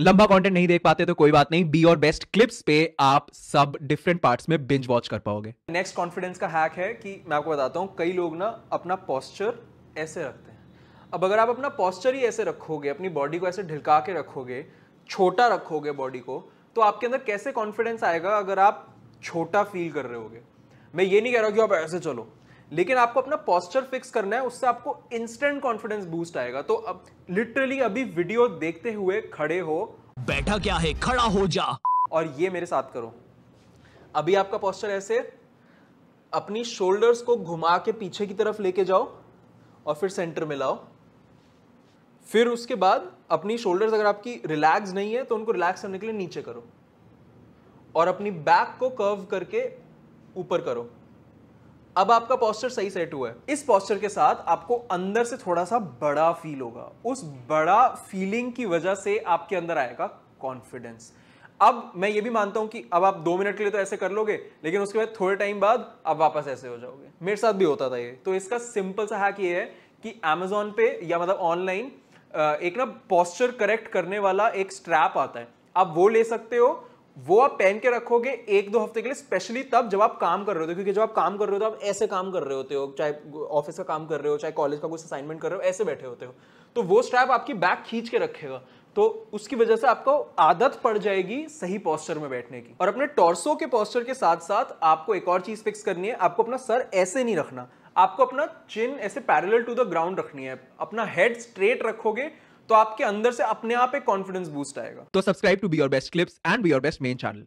लंबा कंटेंट नहीं देख पाते तो कोई बात नहीं बी और बेस्ट क्लिप्स पे आप सब डिफरेंट पार्ट्स में बिंज वॉच कर पाओगे नेक्स्ट कॉन्फिडेंस का हैक है कि मैं आपको बताता हूँ कई लोग ना अपना पॉस्चर ऐसे रखते हैं अब अगर आप अपना पॉस्चर ही ऐसे रखोगे अपनी बॉडी को ऐसे ढिलका के रखोगे छोटा रखोगे बॉडी को तो आपके अंदर कैसे कॉन्फिडेंस आएगा अगर आप छोटा फील कर रहे होगे मैं ये नहीं कह रहा कि आप ऐसे चलो लेकिन आपको अपना पॉस्चर फिक्स करना है उससे आपको इंस्टेंट कॉन्फिडेंस बूस्ट आएगा तो अब लिटरली अभी वीडियो देखते हुए खड़े हो बैठा क्या है खड़ा हो जा और ये मेरे साथ करो अभी आपका पॉस्चर ऐसे अपनी शोल्डर्स को घुमा के पीछे की तरफ लेके जाओ और फिर सेंटर में लाओ फिर उसके बाद अपनी शोल्डर्स अगर आपकी रिलैक्स नहीं है तो उनको रिलैक्स करने के लिए नीचे करो और अपनी बैक को कर्व करके ऊपर करो अब आपका पॉस्चर सही सेट हुआ है इस पॉस्चर के साथ आपको अंदर से थोड़ा सा बड़ा फील होगा उस बड़ा फीलिंग की वजह से आपके अंदर आएगा कॉन्फिडेंस अब मैं ये भी मानता हूं कि अब आप दो मिनट के लिए तो ऐसे कर लोगे लेकिन उसके बाद थोड़े टाइम बाद आप वापस ऐसे हो जाओगे मेरे साथ भी होता था ये तो इसका सिंपल सा हैक ये है कि अमेजोन पे या मतलब ऑनलाइन एक ना पॉस्चर करेक्ट करने वाला एक स्ट्रैप आता है आप वो ले सकते हो वो आप पहन के रखोगे एक दो हफ्ते के लिए स्पेशली तब जब आप काम कर रहे होते हो क्योंकि जब आप काम कर रहे हो तो आप ऐसे काम कर रहे होते हो चाहे ऑफिस का काम कर रहे हो चाहे कॉलेज का कुछ असाइनमेंट कर रहे हो ऐसे बैठे होते हो तो वो स्ट्रैप आपकी बैक खींच के रखेगा तो उसकी वजह से आपको आदत पड़ जाएगी सही पॉस्चर में बैठने की और अपने टॉर्सो के पॉस्चर के साथ साथ आपको एक और चीज फिक्स करनी है आपको अपना सर ऐसे नहीं रखना आपको अपना चिन ऐसे पैरेलल टू द ग्राउंड रखनी है अपना हेड स्ट्रेट रखोगे तो आपके अंदर से अपने आप एक कॉन्फिडेंस बूस्ट आएगा तो subscribe to be your best clips and be your best main channel